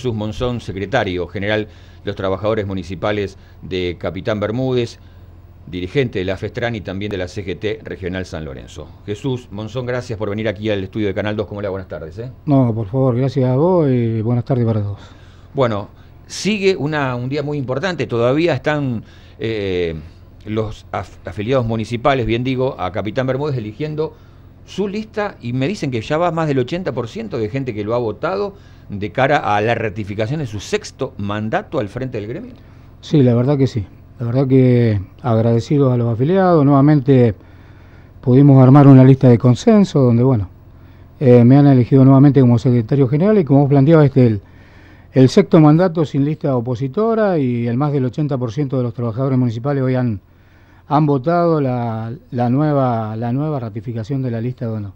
Jesús Monzón, secretario general de los trabajadores municipales de Capitán Bermúdez, dirigente de la FESTRAN y también de la CGT Regional San Lorenzo. Jesús Monzón, gracias por venir aquí al estudio de Canal 2. ¿Cómo le Buenas tardes. ¿eh? No, por favor, gracias a vos y buenas tardes para todos. Bueno, sigue un día muy importante. Todavía están eh, los afiliados municipales, bien digo, a Capitán Bermúdez eligiendo su lista y me dicen que ya va más del 80% de gente que lo ha votado de cara a la ratificación de su sexto mandato al frente del gremio? Sí, la verdad que sí. La verdad que agradecidos a los afiliados. Nuevamente pudimos armar una lista de consenso donde, bueno, eh, me han elegido nuevamente como secretario general y como vos planteabas, este el, sexto mandato sin lista opositora y el más del 80% de los trabajadores municipales hoy han, votado la, nueva, la nueva ratificación de la lista de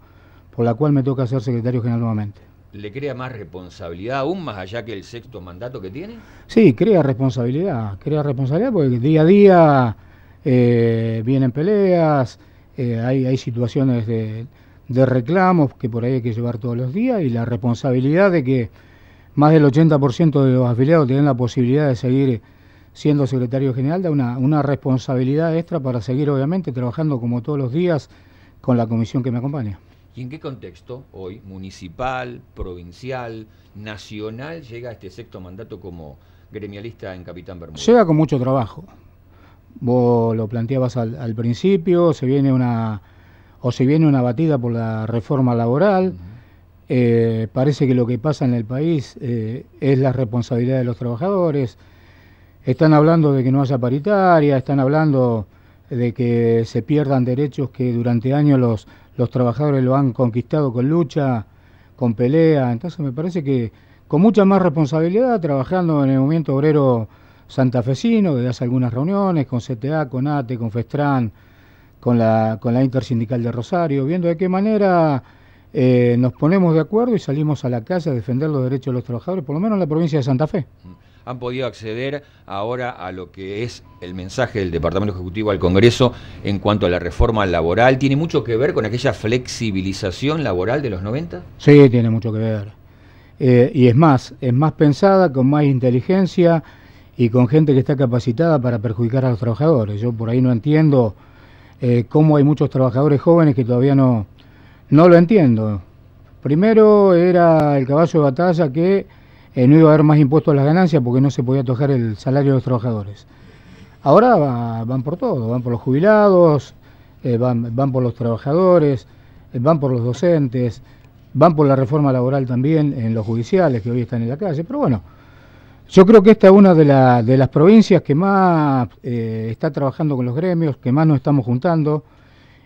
por la cual me toca ser secretario general nuevamente le crea más responsabilidad aún, más allá que el sexto mandato que tiene? Sí, crea responsabilidad, crea responsabilidad porque día a día eh, vienen peleas, eh, hay, situaciones de, reclamos que por ahí hay que llevar todos los días y la responsabilidad de que más del 80% de los afiliados tienen la posibilidad de seguir siendo secretario general da una responsabilidad extra para seguir obviamente trabajando como todos los días con la comisión que me acompaña. ¿Y en qué contexto hoy, municipal, provincial, nacional, llega este sexto mandato como gremialista en Capitán Bermuda? Llega con mucho trabajo. Vos lo planteabas al, principio, se viene una o se viene una batida por la reforma laboral. Eh, parece que lo que pasa en el país eh, es la responsabilidad de los trabajadores. Están hablando de que no haya paritaria, están hablando de que se pierdan derechos que durante años los los trabajadores lo han conquistado con lucha, con pelea, entonces me parece que con mucha más responsabilidad, trabajando en el movimiento obrero santafesino, desde hace algunas reuniones, con CTA, con ATE, con Festrán, con la, con la Intersindical de Rosario, viendo de qué manera eh, nos ponemos de acuerdo y salimos a la calle a defender los derechos de los trabajadores, por lo menos en la provincia de Santa Fe. Mm han podido acceder ahora a lo que es el mensaje del Departamento Ejecutivo al Congreso en cuanto a la reforma laboral. ¿Tiene mucho que ver con aquella flexibilización laboral de los 90? Sí, tiene mucho que ver. Eh, y es más, es más pensada, con más inteligencia y con gente que está capacitada para perjudicar a los trabajadores. Yo por ahí no entiendo eh, cómo hay muchos trabajadores jóvenes que todavía no, no lo entiendo. Primero era el caballo de batalla que eh, no iba a haber más impuestos a las ganancias porque no se podía tocar el salario de los trabajadores. Ahora van por todo, van por los jubilados, eh, van, por los trabajadores, eh, van por los docentes, van por la reforma laboral también en los judiciales que hoy están en la calle, pero bueno, yo creo que esta es una de, las provincias que más está trabajando con los gremios, que más nos estamos juntando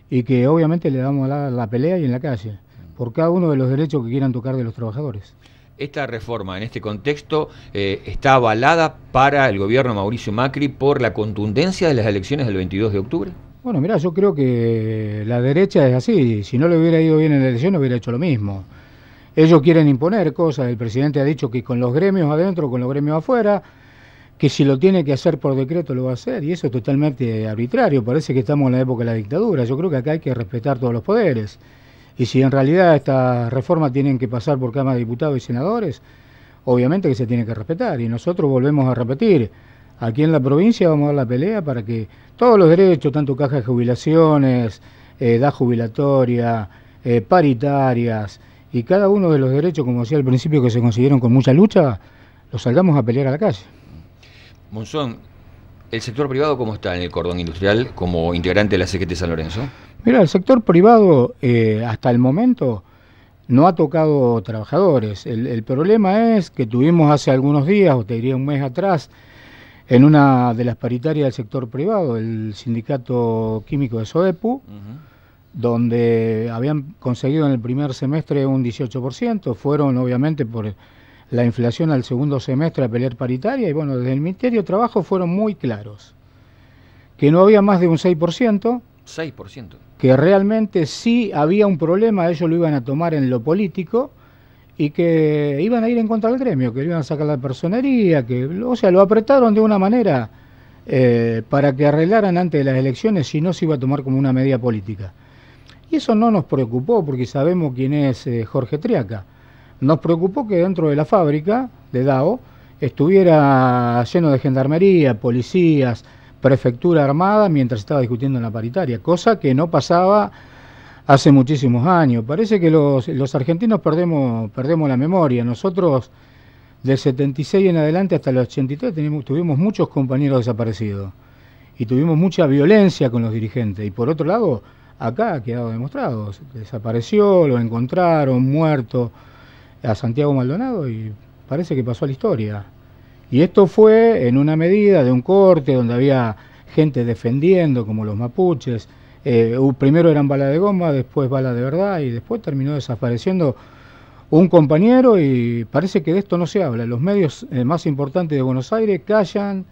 y que obviamente le damos dar la pelea y en la calle por cada uno de los derechos que quieran tocar de los trabajadores esta reforma en este contexto eh, está avalada para el gobierno Mauricio Macri por la contundencia de las elecciones del 22 de octubre? Bueno, mira, yo creo que la derecha es así. Si no le hubiera ido bien en la elección, hubiera hecho lo mismo. Ellos quieren imponer cosas. El presidente ha dicho que con los gremios adentro, con los gremios afuera, que si lo tiene que hacer por decreto lo va a hacer. Y eso es totalmente arbitrario. Parece que estamos en la época de la dictadura. Yo creo que acá hay que respetar todos los poderes. Y si en realidad estas reformas tienen que pasar por Cámara de Diputados y Senadores, obviamente que se tiene que respetar. Y nosotros volvemos a repetir, aquí en la provincia vamos a dar la pelea para que todos los derechos, tanto cajas de jubilaciones, eh, edad jubilatoria, eh, paritarias, y cada uno de los derechos, como decía al principio, que se consiguieron con mucha lucha, los salgamos a pelear a la calle. Monzón, ¿el sector privado cómo está en el cordón industrial como integrante de la CGT San Lorenzo? Mira, el sector privado eh, hasta el momento no ha tocado trabajadores. El, problema es que tuvimos hace algunos días, o te diría un mes atrás, en una de las paritarias del sector privado, el sindicato químico de Sodepu, donde habían conseguido en el primer semestre un 18%, fueron obviamente por la inflación al segundo semestre a pelear paritaria, y bueno, desde el Ministerio de Trabajo fueron muy claros, que no había más de un 6%. 6% que realmente sí había un problema, ellos lo iban a tomar en lo político y que iban a ir en contra del gremio, que iban a sacar la personería, que, o sea, lo apretaron de una manera eh, para que arreglaran antes de las elecciones, si no se iba a tomar como una medida política. Y eso no nos preocupó, porque sabemos quién es eh, Jorge Triaca. Nos preocupó que dentro de la fábrica de DAO estuviera lleno de gendarmería, policías, prefectura armada mientras estaba discutiendo en la paritaria, cosa que no pasaba hace muchísimos años. Parece que los, argentinos perdemos, perdemos la memoria. Nosotros del 76 en adelante hasta el 83 tuvimos muchos compañeros desaparecidos y tuvimos mucha violencia con los dirigentes. Y por otro lado, acá ha quedado demostrado, desapareció, lo encontraron muerto a Santiago Maldonado y parece que pasó a la historia. Y esto fue en una medida de un corte donde había gente defendiendo, como los mapuches. Eh, primero eran bala de goma, después bala de verdad y después terminó desapareciendo un compañero y parece que de esto no se habla. Los medios eh, más importantes de Buenos Aires callan,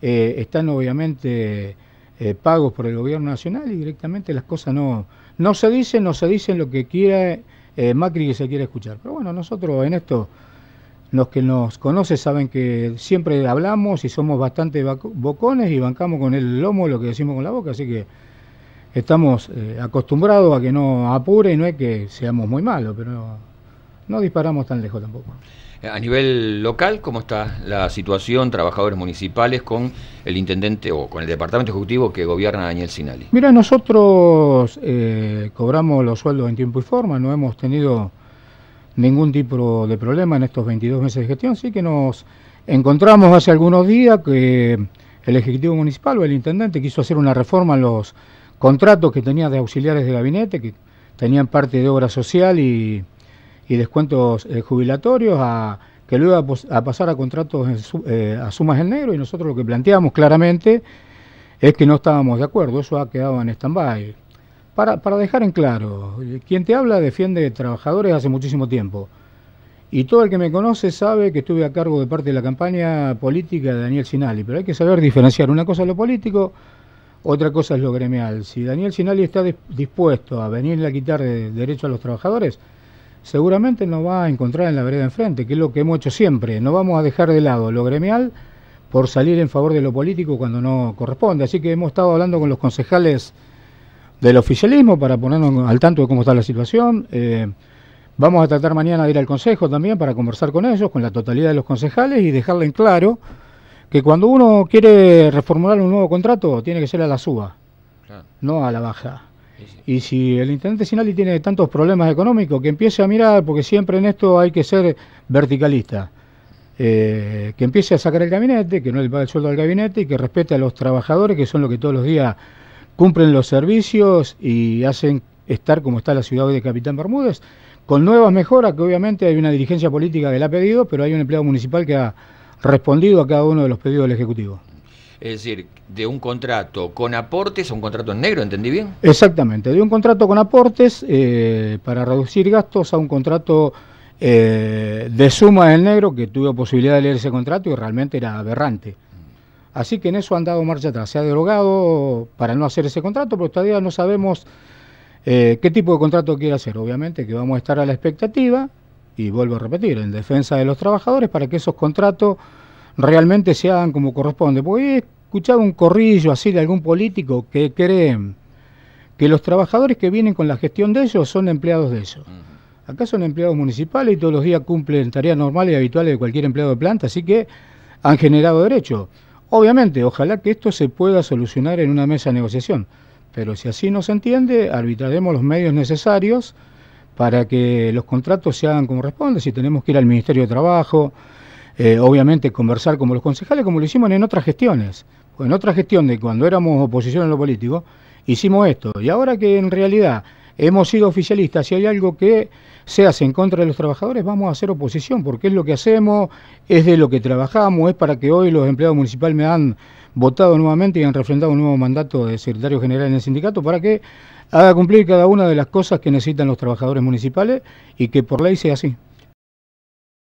eh, están obviamente pagos por el gobierno nacional y directamente las cosas no, no se dicen, no se dicen lo que quiera Macri que se quiera escuchar. Pero bueno, nosotros en esto... Los que nos conocen saben que siempre hablamos y somos bastante bocones y bancamos con el lomo lo que decimos con la boca, así que estamos eh, acostumbrados a que no apure, y no es que seamos muy malos, pero no, disparamos tan lejos tampoco. Eh, a nivel local, ¿cómo está la situación, trabajadores municipales, con el intendente o con el departamento ejecutivo que gobierna Daniel Sinali? Mira, nosotros eh, cobramos los sueldos en tiempo y forma, no hemos tenido ningún tipo de problema en estos 22 meses de gestión, sí que nos encontramos hace algunos días que el Ejecutivo Municipal o el Intendente quiso hacer una reforma en los contratos que tenía de auxiliares de gabinete, que tenían parte de obra social y, descuentos eh, jubilatorios, a, que luego a, pasar a contratos eh, a sumas en negro, y nosotros lo que planteamos claramente es que no estábamos de acuerdo, eso ha quedado en stand-by. Para, dejar en claro, quien te habla defiende trabajadores hace muchísimo tiempo. Y todo el que me conoce sabe que estuve a cargo de parte de la campaña política de Daniel Sinali, pero hay que saber diferenciar. Una cosa es lo político, otra cosa es lo gremial. Si Daniel Sinali está dispuesto a venirle a quitar eh, derecho a los trabajadores, seguramente nos va a encontrar en la vereda enfrente, que es lo que hemos hecho siempre. No vamos a dejar de lado lo gremial por salir en favor de lo político cuando no corresponde. Así que hemos estado hablando con los concejales del oficialismo para ponernos al tanto de cómo está la situación. Eh, vamos a tratar mañana de ir al Consejo también para conversar con ellos, con la totalidad de los concejales y dejarle en claro que cuando uno quiere reformular un nuevo contrato tiene que ser a la suba, no a la baja. Y si el intendente Sinali tiene tantos problemas económicos, que empiece a mirar, porque siempre en esto hay que ser verticalista, eh, que empiece a sacar el gabinete, que no le pague el sueldo al gabinete y que respete a los trabajadores, que son los que todos los días cumplen los servicios y hacen estar como está la ciudad hoy de Capitán Bermúdez, con nuevas mejoras que obviamente hay una dirigencia política que la ha pedido, pero hay un empleado municipal que ha respondido a cada uno de los pedidos del Ejecutivo. Es decir, de un contrato con aportes a un contrato en negro, ¿entendí bien? Exactamente, de un contrato con aportes eh, para reducir gastos a un contrato eh, de suma en negro, que tuve posibilidad de leer ese contrato y realmente era aberrante. Así que en eso han dado marcha atrás. Se ha derogado para no hacer ese contrato, pero todavía no sabemos eh, qué tipo de contrato quiere hacer. Obviamente que vamos a estar a la expectativa, y vuelvo a repetir, en defensa de los trabajadores, para que esos contratos realmente se hagan como corresponde. Porque he escuchado un corrillo así de algún político que cree que los trabajadores que vienen con la gestión de ellos son empleados de ellos. Acá son empleados municipales y todos los días cumplen tareas normales y habituales de cualquier empleado de planta, así que han generado derechos. Obviamente, ojalá que esto se pueda solucionar en una mesa de negociación, pero si así no se entiende, arbitraremos los medios necesarios para que los contratos se hagan como responde, si tenemos que ir al Ministerio de Trabajo, eh, obviamente conversar como los concejales, como lo hicimos en otras gestiones. Pues en otra gestión de cuando éramos oposición en lo político, hicimos esto. Y ahora que en realidad hemos sido oficialistas. Si hay algo que se hace en contra de los trabajadores, vamos a hacer oposición, porque es lo que hacemos, es de lo que trabajamos, es para que hoy los empleados municipales me han votado nuevamente y han refrendado un nuevo mandato de secretario general en el sindicato para que haga cumplir cada una de las cosas que necesitan los trabajadores municipales y que por ley sea así.